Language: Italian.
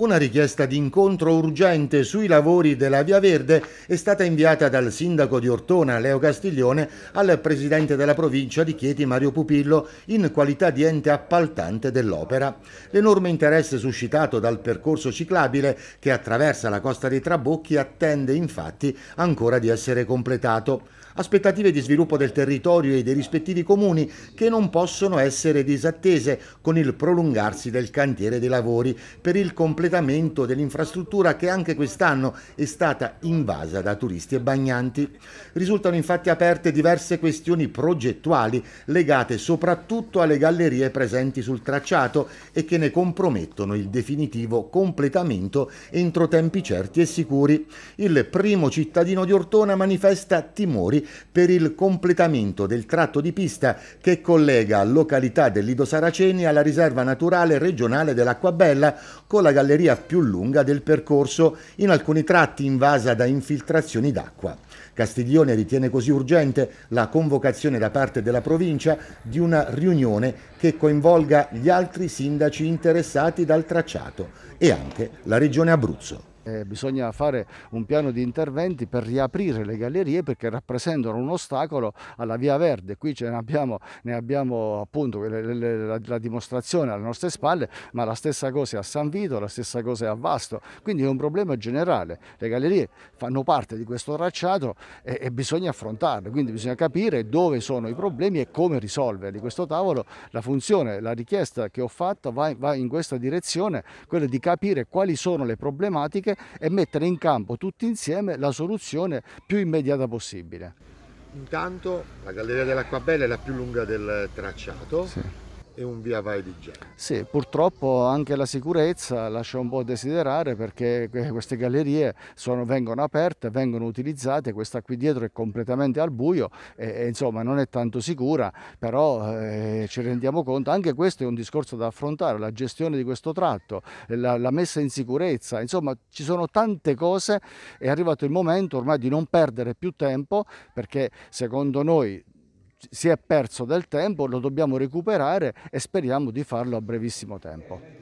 Una richiesta di incontro urgente sui lavori della Via Verde è stata inviata dal sindaco di Ortona, Leo Castiglione, al presidente della provincia di Chieti, Mario Pupillo, in qualità di ente appaltante dell'opera. L'enorme interesse suscitato dal percorso ciclabile che attraversa la costa dei Trabocchi attende infatti ancora di essere completato. Aspettative di sviluppo del territorio e dei rispettivi comuni che non possono essere disattese con il prolungarsi del cantiere dei lavori per il completamento completamento dell'infrastruttura che anche quest'anno è stata invasa da turisti e bagnanti. Risultano infatti aperte diverse questioni progettuali legate soprattutto alle gallerie presenti sul tracciato e che ne compromettono il definitivo completamento entro tempi certi e sicuri. Il primo cittadino di Ortona manifesta timori per il completamento del tratto di pista che collega località del Lido Saraceni alla riserva naturale regionale dell'Acquabella con la galleria galleria più lunga del percorso, in alcuni tratti invasa da infiltrazioni d'acqua. Castiglione ritiene così urgente la convocazione da parte della provincia di una riunione che coinvolga gli altri sindaci interessati dal tracciato e anche la regione Abruzzo eh, bisogna fare un piano di interventi per riaprire le gallerie perché rappresentano un ostacolo alla via verde. Qui ne abbiamo, ne abbiamo appunto le, le, la, la, dimostrazione alle nostre spalle, ma la stessa cosa è a San Vito, la stessa cosa è a Vasto, quindi è un problema generale. Le gallerie fanno parte di questo tracciato e, e bisogna affrontarle. quindi bisogna capire dove sono i problemi e come risolverli. Questo tavolo, la funzione, la richiesta che ho fatto va, va in questa direzione, quella di capire quali sono le problematiche e mettere in campo tutti insieme la soluzione più immediata possibile. Intanto la galleria dell'Acquabella è la più lunga del tracciato. Sì e un via vai di genere. Sì, purtroppo anche la sicurezza lascia un po' desiderare perché queste gallerie sono, vengono aperte, vengono utilizzate, questa qui dietro è completamente al buio e, e insomma non è tanto sicura, però eh, ci rendiamo conto, anche questo è un discorso da affrontare, la gestione di questo tratto, la, la messa in sicurezza, insomma ci sono tante cose, è arrivato il momento ormai di non perdere più tempo perché secondo noi si è perso del tempo, lo dobbiamo recuperare e speriamo di farlo a brevissimo tempo.